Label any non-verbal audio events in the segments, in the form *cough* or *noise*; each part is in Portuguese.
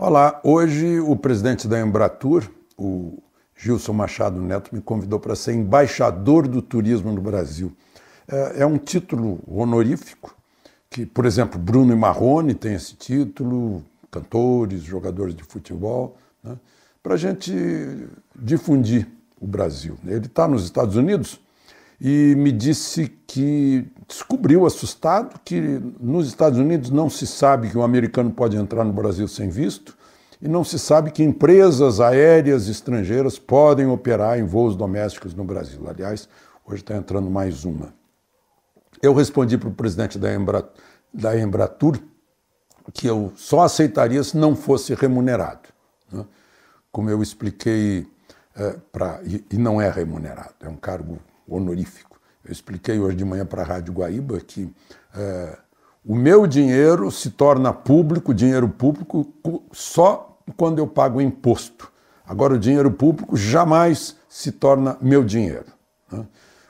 Olá, hoje o presidente da Embratur, o Gilson Machado Neto, me convidou para ser embaixador do turismo no Brasil. É, é um título honorífico, que, por exemplo, Bruno e Marrone têm esse título, cantores, jogadores de futebol, né, para a gente difundir o Brasil. Ele está nos Estados Unidos, e me disse que descobriu, assustado, que nos Estados Unidos não se sabe que um americano pode entrar no Brasil sem visto e não se sabe que empresas aéreas estrangeiras podem operar em voos domésticos no Brasil. Aliás, hoje está entrando mais uma. Eu respondi para o presidente da, Embra, da Embratur que eu só aceitaria se não fosse remunerado. Né? Como eu expliquei, é, pra, e, e não é remunerado, é um cargo honorífico. Eu expliquei hoje de manhã para a Rádio Guaíba que é, o meu dinheiro se torna público, dinheiro público, só quando eu pago imposto. Agora, o dinheiro público jamais se torna meu dinheiro. Né?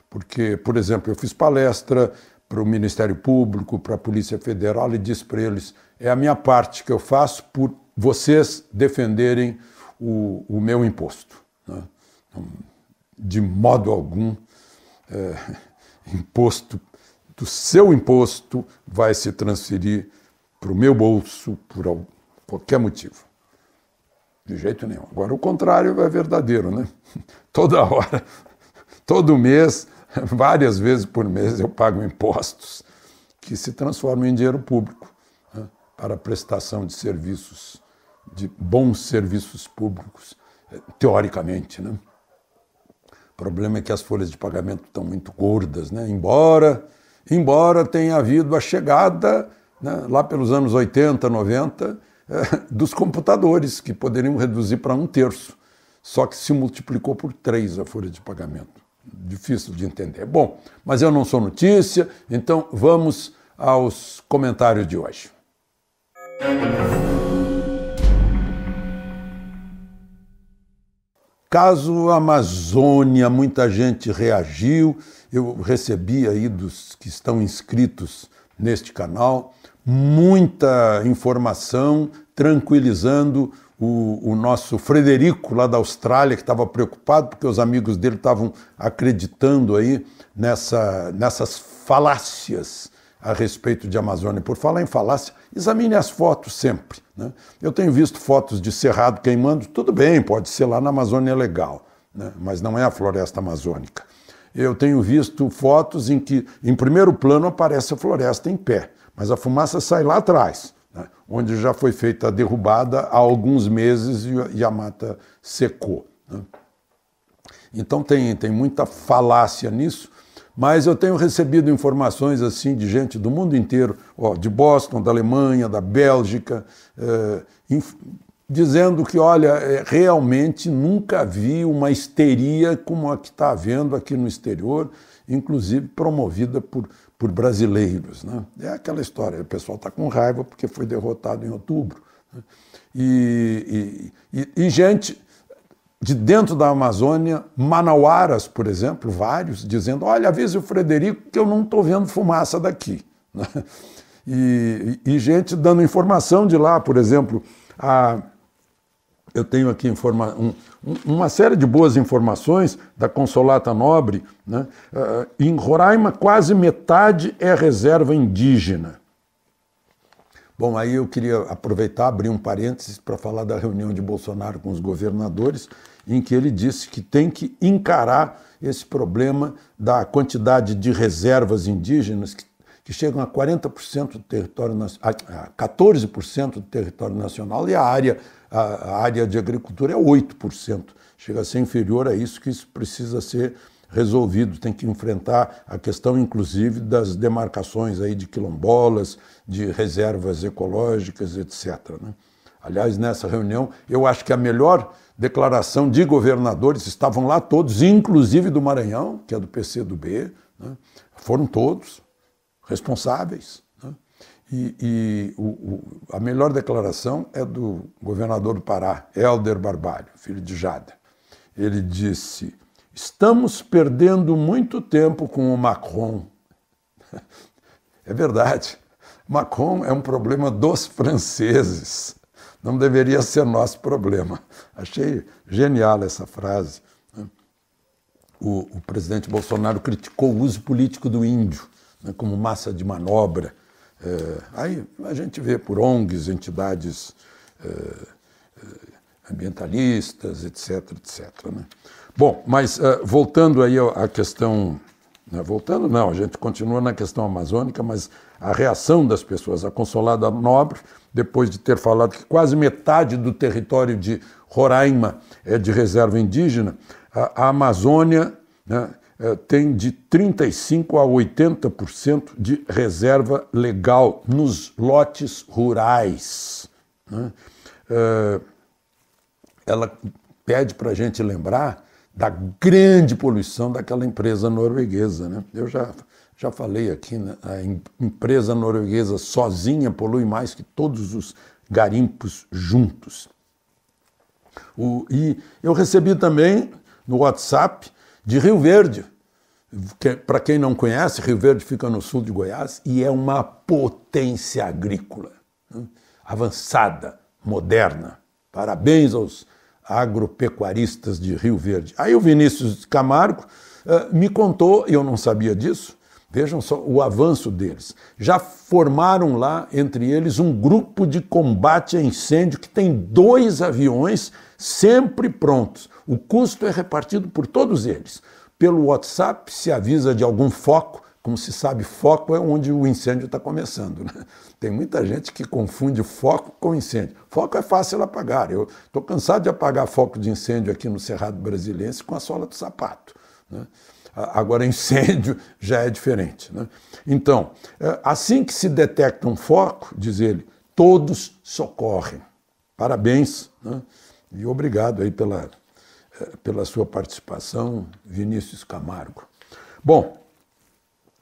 Porque, por exemplo, eu fiz palestra para o Ministério Público, para a Polícia Federal e disse para eles: é a minha parte que eu faço por vocês defenderem o, o meu imposto. Né? Então, de modo algum é, *laughs* imposto, do seu imposto, vai se transferir para o meu bolso por qualquer motivo. De jeito nenhum. Agora, o contrário é verdadeiro, né? *laughs* Toda hora, *laughs* todo mês, várias vezes por mês, eu pago impostos que se transformam em dinheiro público né, para prestação de serviços, de bons serviços públicos, eh, teoricamente, né? O problema é que as folhas de pagamento estão muito gordas, né? embora, embora tenha havido a chegada, né, lá pelos anos 80, 90, é, dos computadores, que poderiam reduzir para um terço. Só que se multiplicou por três a folha de pagamento. Difícil de entender. Bom, mas eu não sou notícia, então vamos aos comentários de hoje. Caso Amazônia, muita gente reagiu. Eu recebi aí dos que estão inscritos neste canal muita informação tranquilizando o, o, nosso Frederico, lá da Austrália, que estava preocupado porque os amigos dele estavam acreditando aí nessa, nessas falácias a respeito de Amazônia. Por falar em falácia, examine as fotos sempre. Né? Eu tenho visto fotos de cerrado queimando, tudo bem, pode ser lá na Amazônia legal, né? mas não é a floresta amazônica. Eu tenho visto fotos em que, em primeiro plano, aparece a floresta em pé, mas a fumaça sai lá atrás, né? onde já foi feita a derrubada há alguns meses e a mata secou. Né? Então tem, tem muita falácia nisso mas eu tenho recebido informações assim de gente do mundo inteiro, ó, de Boston, da Alemanha, da Bélgica, eh, dizendo que, olha, eh, realmente nunca vi uma histeria como a que está havendo aqui no exterior, inclusive promovida por, por brasileiros. Né? É aquela história, o pessoal está com raiva porque foi derrotado em outubro. Né? E, e, e, e gente de dentro da Amazônia, manauaras, por exemplo, vários, dizendo: olha, avise o Frederico que eu não estou vendo fumaça daqui. *laughs* E, e, gente dando informação de lá, por exemplo, a, eu tenho aqui informa, um, uma série de boas informações da Consolata Nobre. Né? Ah, em Roraima, quase metade é reserva indígena. Bom, aí eu queria aproveitar, abrir um parênteses para falar da reunião de Bolsonaro com os governadores, em que ele disse que tem que encarar esse problema da quantidade de reservas indígenas que, que chegam a 40% do território a 14% do território nacional e a área, a, a área de agricultura é 8%. Chega a ser inferior a isso, que isso precisa ser resolvido, tem que enfrentar a questão, inclusive, das demarcações aí de quilombolas, de reservas ecológicas, etc. Né? Aliás, nessa reunião, eu acho que a melhor declaração de governadores, estavam lá todos, inclusive do Maranhão, que é do PCdoB, né? foram todos responsáveis. Né? E, e o, o, a melhor declaração é do governador do Pará, Helder Barbalho, filho de Jada. Ele disse: Estamos perdendo muito tempo com o Macron. É verdade. Macron é um problema dos franceses. Não deveria ser nosso problema. Achei genial essa frase. Né? O, o presidente Bolsonaro criticou o uso político do índio né, como massa de manobra. É, aí a gente vê por ONGs, entidades. É, ambientalistas, etc, etc. Né? Bom, mas eh, voltando aí à questão, né, voltando não, a gente continua na questão amazônica, mas a reação das pessoas, a Consolada Nobre, depois de ter falado que quase metade do território de Roraima é de reserva indígena, a, Amazônia né, eh, tem de 35% a 80% de reserva legal nos lotes rurais. Né? Eh, ela pede para a gente lembrar da grande poluição daquela empresa norueguesa. Né? Eu já, já falei aqui, né? a empresa norueguesa sozinha polui mais que todos os garimpos juntos. O, e eu recebi também no WhatsApp de Rio Verde. Que, Para quem não conhece, Rio Verde fica no sul de Goiás e é uma potência agrícola, né? avançada, moderna. Parabéns aos agropecuaristas de Rio Verde. Aí o Vinícius Camargo uh, me contou, eu não sabia disso, vejam só o avanço deles. Já formaram lá, entre eles, um grupo de combate a incêndio que tem dois aviões sempre prontos. O custo é repartido por todos eles. Pelo WhatsApp se avisa de algum foco como se sabe, foco é onde o incêndio está começando. Né? Tem muita gente que confunde foco com incêndio. Foco é fácil apagar. Eu estou cansado de apagar foco de incêndio aqui no Cerrado Brasilense com a sola do sapato. Né? Agora, *laughs* incêndio já é diferente. Né? Então, é, assim que se detecta um foco, diz ele, todos socorrem. Parabéns né? e obrigado aí pela, é, pela sua participação, Vinícius Camargo. Bom,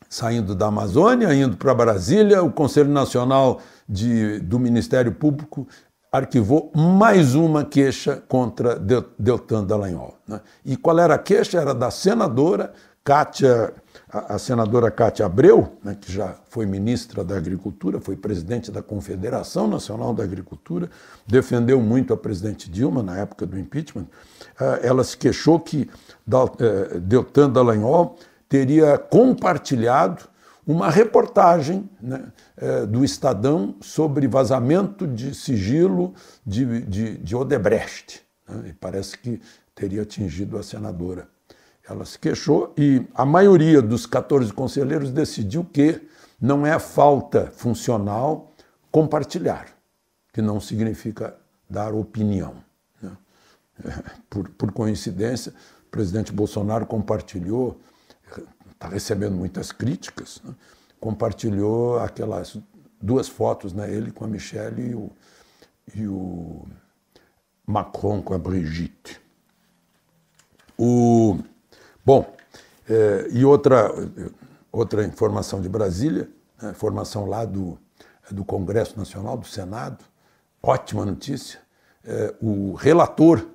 saindo da Amazônia, indo para Brasília, o Conselho Nacional de, do Ministério Público arquivou mais uma queixa contra Deltan Dallagnol. Né? E qual era a queixa? Era da senadora Cátia, a, a senadora Cátia Abreu, né, que já foi ministra da Agricultura, foi presidente da Confederação Nacional da Agricultura, defendeu muito a presidente Dilma na época do impeachment. Ah, ela se queixou que eh, Deltan Dallagnol teria compartilhado uma reportagem né, é, do Estadão sobre vazamento de sigilo de, de, de Odebrecht. Né, parece que teria atingido a senadora. Ela se queixou e a maioria dos 14 conselheiros decidiu que não é falta funcional compartilhar, que não significa dar opinião. Né? *laughs* Por, por coincidência, o presidente Bolsonaro compartilhou está recebendo muitas críticas, né? compartilhou aquelas duas fotos, né? ele com a Michelle e o, e o Macron com a Brigitte. O, bom, é, e outra, outra informação de Brasília, né? informação lá do, do Congresso Nacional, do Senado, ótima notícia, é, o relator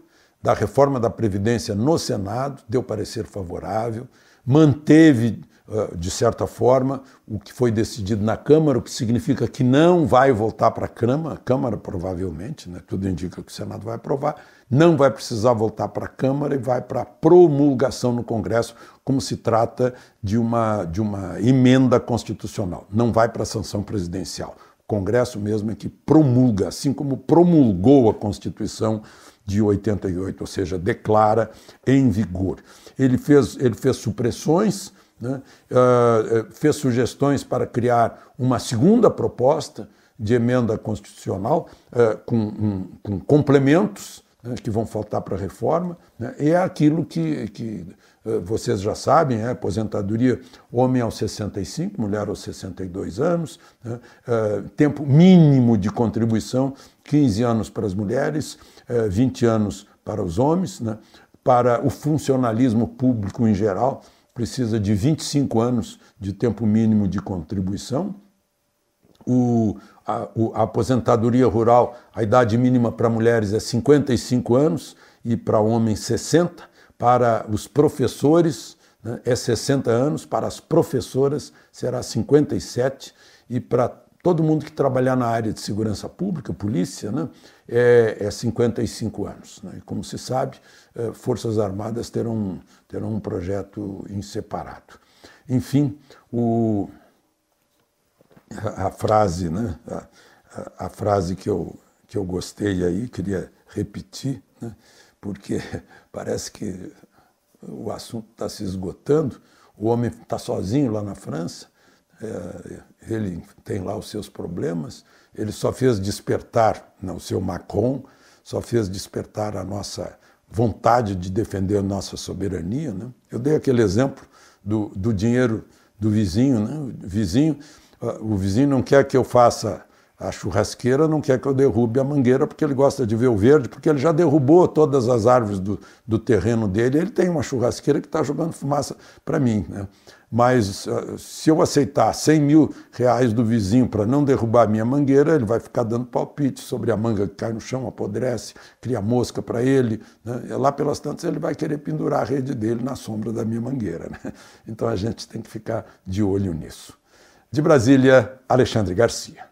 da reforma da Previdência no Senado deu parecer favorável, manteve, ah, de certa forma, o que foi decidido na Câmara, o que significa que não vai voltar para a Câmara, Câmara provavelmente, né? tudo indica que o Senado vai aprovar, não vai precisar voltar para a Câmara e vai para a promulgação no Congresso, como se trata de uma, de uma emenda constitucional, não vai para a sanção presidencial. O Congresso mesmo é que promulga, assim como promulgou a Constituição de 88, ou seja, declara em vigor. Ele fez, ele fez supressões, né? uh, fez sugestões para criar uma segunda proposta de emenda constitucional uh, com, um, com complementos né, que vão faltar para a reforma, né? é aquilo que, que eh, vocês já sabem, é, aposentadoria homem aos 65, mulher aos 62 anos, né, eh, tempo mínimo de contribuição, 15 anos para as mulheres, 20 eh, anos para os homens, né, para o funcionalismo público em geral, precisa de 25 anos de tempo mínimo de contribuição. O, a, a aposentadoria rural, a idade mínima para mulheres é 55 anos e para homens 60 para os professores né, é 60 anos, para as professoras será 57 e para todo mundo que trabalhar na área de segurança pública, polícia, né, é, é 55 anos. Né? E como se sabe, eh, Forças Armadas terão, terão um projeto em separado. Enfim, o, a, a frase, né, a, a, a, frase que eu, que eu gostei aí, queria repetir, né, porque *laughs* parece que o assunto está se esgotando. O homem está sozinho lá na França, é, ele tem lá os seus problemas, ele só fez despertar, não, né, o seu Macron, só fez despertar a nossa vontade de defender a nossa soberania. Né? Eu dei aquele exemplo do, do dinheiro do vizinho, né? o vizinho. Ah, o vizinho não quer que eu faça a churrasqueira não quer que eu derrube a mangueira porque ele gosta de ver o verde, porque ele já derrubou todas as árvores do, do terreno dele. Ele tem uma churrasqueira que está jogando fumaça para mim. Né? Mas ah, se eu aceitar 100 mil reais do vizinho para não derrubar a minha mangueira, ele vai ficar dando palpite sobre a manga que cai no chão, apodrece, cria mosca para ele. Né? Lá pelas tantas ele vai querer pendurar a rede dele na sombra da minha mangueira. Né? Então a gente tem que ficar de olho nisso. De Brasília, Alexandre Garcia.